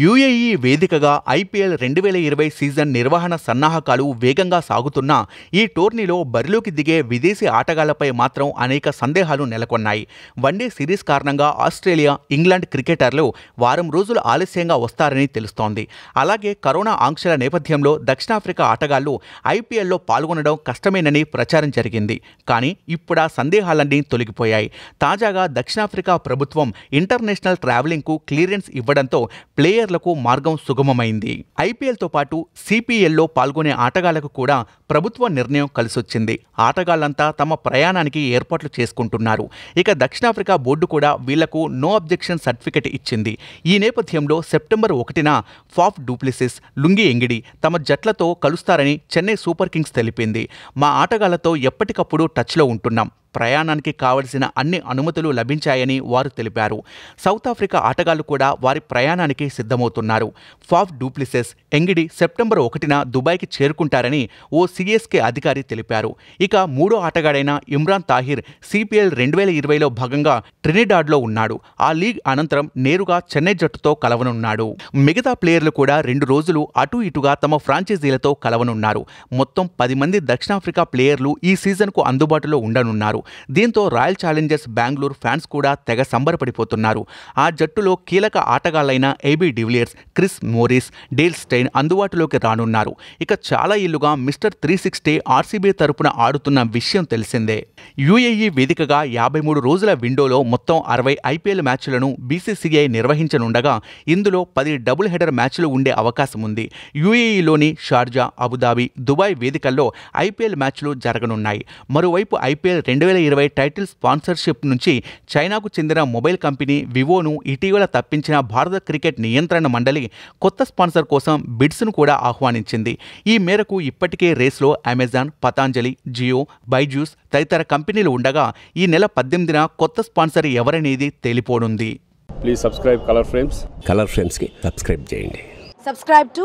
UAE వేదికగా IPL రెండు వేల ఇరవై సీజన్ నిర్వహణ సన్నాహకాలు వేగంగా సాగుతున్న ఈ టోర్నీలో బరిలోకి దిగే విదేశీ ఆటగాళ్లపై మాత్రం అనేక సందేహాలు నెలకొన్నాయి వన్డే సిరీస్ కారణంగా ఆస్ట్రేలియా ఇంగ్లాండ్ క్రికెటర్లు వారం రోజులు ఆలస్యంగా వస్తారని తెలుస్తోంది అలాగే కరోనా ఆంక్షల నేపథ్యంలో దక్షిణాఫ్రికా ఆటగాళ్లు ఐపీఎల్లో పాల్గొనడం కష్టమేనని ప్రచారం జరిగింది కానీ ఇప్పుడు ఆ సందేహాలన్నీ తొలగిపోయాయి తాజాగా దక్షిణాఫ్రికా ప్రభుత్వం ఇంటర్నేషనల్ ట్రావెలింగ్కు క్లియరెన్స్ ఇవ్వడంతో ప్లేయర్ ప్లేయర్లకు మార్గం సుగమమైంది ఐపీఎల్తో పాటు సిపిఎల్లో పాల్గొనే ఆటగాళ్లకు కూడా ప్రభుత్వ నిర్ణయం కలిసొచ్చింది ఆటగాళ్లంతా తమ ప్రయాణానికి ఏర్పాట్లు చేసుకుంటున్నారు ఇక దక్షిణాఫ్రికా బోర్డు కూడా వీళ్లకు నో అబ్జెక్షన్ సర్టిఫికెట్ ఇచ్చింది ఈ నేపథ్యంలో సెప్టెంబర్ ఒకటిన ఫాఫ్ డూప్లిసిస్ లుంగి ఎంగిడి తమ జట్లతో కలుస్తారని చెన్నై సూపర్ కింగ్స్ తెలిపింది మా ఆటగాళ్లతో ఎప్పటికప్పుడు టచ్లో ఉంటున్నాం ప్రయాణానికి కావలసిన అన్ని అనుమతులు లభించాయని వారు తెలిపారు సౌత్ ఆఫ్రికా ఆటగాళ్లు కూడా వారి ప్రయాణానికి సిద్ధమవుతున్నారు ఫాఫ్ డూప్లిసెస్ ఎంగిడి సెప్టెంబర్ ఒకటిన దుబాయ్కి చేరుకుంటారని ఓ సిఎస్కే అధికారి తెలిపారు ఇక మూడో ఆటగాడైన ఇమ్రాన్ తాహిర్ సిపిఎల్ రెండు వేల ఇరవైలో భాగంగా ట్రినిడాడ్లో ఉన్నాడు ఆ లీగ్ అనంతరం నేరుగా చెన్నై జట్టుతో కలవనున్నాడు మిగతా ప్లేయర్లు కూడా రెండు రోజులు అటు ఇటుగా తమ ఫ్రాంచైజీలతో కలవనున్నారు మొత్తం పది మంది దక్షిణాఫ్రికా ప్లేయర్లు ఈ సీజన్కు అందుబాటులో ఉండనున్నారు చేశారు దీంతో రాయల్ ఛాలెంజర్స్ బెంగళూరు ఫ్యాన్స్ కూడా తెగ సంబరపడిపోతున్నారు ఆ జట్టులో కీలక ఆటగాళ్లైన AB de Villiers Chris Morris Dale Steyn అందుబాటులోకి రానున్నారు ఇక చాలా ఇల్లుగా మిస్టర్ త్రీ సిక్స్టీ ఆర్సీబీ తరపున ఆడుతున్న విషయం తెలిసిందే యూఏఈ వేదికగా యాభై మూడు రోజుల విండోలో మొత్తం అరవై ఐపీఎల్ మ్యాచ్లను బీసీసీఐ నిర్వహించనుండగా ఇందులో పది డబుల్ హెడర్ మ్యాచ్లు ఉండే అవకాశం ఉంది యూఏఈలోని షార్జా అబుదాబి దుబాయ్ వేదికల్లో ఐపీఎల్ మ్యాచ్లు జరగనున్నాయి మరోవైపు ఐపీఎల్ రెండు వేల ఇరవై టైటిల్ స్పాన్సర్షిప్ నుంచి చైనాకు చెందిన మొబైల్ కంపెనీ వివోను ఇటీవల తప్పించిన భారత క్రికెట్ నియంత్రణ మండలి కొత్త స్పాన్సర్ కోసం బిడ్స్ను కూడా ఆహ్వానించింది ఈ మేరకు ఇప్పటికే రేస్లో అమెజాన్ పతాంజలి జియో బైజూస్ తదితర కంపెనీలు ఉండగా ఈ నెల పద్దెనిమిదిన కొత్త స్పాన్సర్ ఎవరనేది తెలిపోనుంది please subscribe Colour Frames Colour ఫ్రేమ్స్కి సబ్స్క్రైబ్ చేయండి సబ్స్క్రైబ్ టు